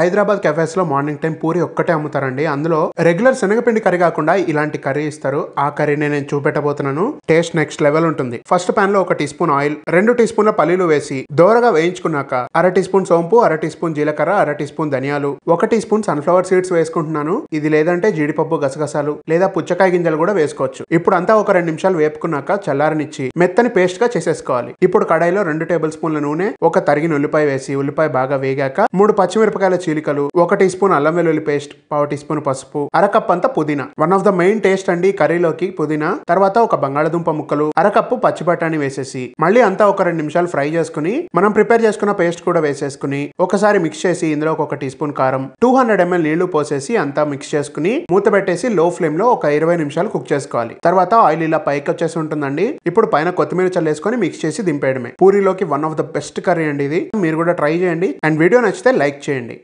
హైదరాబాద్ కెఫేస్లో morning time puri ఒక్కటే అమ్ముతారండి అందులో రెగ్యులర్ శనగపిండి కర్రీ కాకుండా ఇలాంటి కర్రీ ఇస్తారు ఆ కర్రీని నేను చూపెట్టబోతున్నాను టేస్ట్ నెక్స్ట్ లెవెల్ ఉంటుంది ఫస్ట్ పాన్ లో ఒక టీ స్పూన్ ఆయిల్ రెండు టీ స్పూన్ల పల్లీలు వేసి దోరగా వేయించుకున్నాక అర టీ స్పూన్ సోంపు అర టీ స్పూన్ జీలకర్ర అర టీ స్పూన్ ధనియాలు ఒక టీ స్పూన్ సన్ఫ్లవర్ సీడ్స్ వేసుకుంటున్నాను ఇది లేదంటే జీడిపప్పు గసగసాలు లేదా పుచ్చకాయ గింజలు కూడా వేసుకోవచ్చు ఇప్పుడు అంతా ఒక రెండు నిమిషాలు వేపుకున్నాక చల్లారనిచ్చి మెత్తని పేస్ట్ గా చేసేసుకోవాలి ఇప్పుడు కడాయిలో రెండు టేబుల్ స్పూన్ల నూనె ఒక తరిగిన ఉల్లిపాయ వేసి ఉల్లిపాయ బాగా వేగాక మూడు పచ్చిమిరపకాయల చీలికలు ఒక టీ స్పూన్ అల్లం వెల్లుల్లి పేస్ట్ పావు టీ స్పూన్ పసుపు అరకప్ అంతా పుదీనా one of the main taste అండి కర్రీలోకి పుదీనా తర్వాత ఒక బంగాళదుంప ముక్కలు అరకప్పు పచ్చి బఠానీ వేసేసి మళ్ళీ అంతా ఒక రెండు నిమిషాలు ఫ్రై చేసుకుని మనం ప్రిపేర్ చేసుకున్న పేస్ట్ కూడా వేసేసుకుని ఒకసారి మిక్స్ చేసి ఇందులో ఒక టీ స్పూన్ కారం టూ హండ్రెడ్ ఎంఎల్ నీళ్లు పోసేసి అంతా మిక్స్ చేసుకుని మూత పెట్టేసి లో ఫ్లేమ్ లో ఒక ఇరవై నిమిషాలు కుక్ చేసుకోవాలి తర్వాత ఆయిల్ ఇలా పైకి వచ్చేసి ఉంటుందండి ఇప్పుడు పైన కొత్తిమీర చల్లేసుకొని మిక్స్ చేసి దింపేయడమే పూరిలోకి one of the best curry అండి ఇది మీరు కూడా ట్రై చేయండి అండ్ వీడియో నచ్చితే లైక్ చేయండి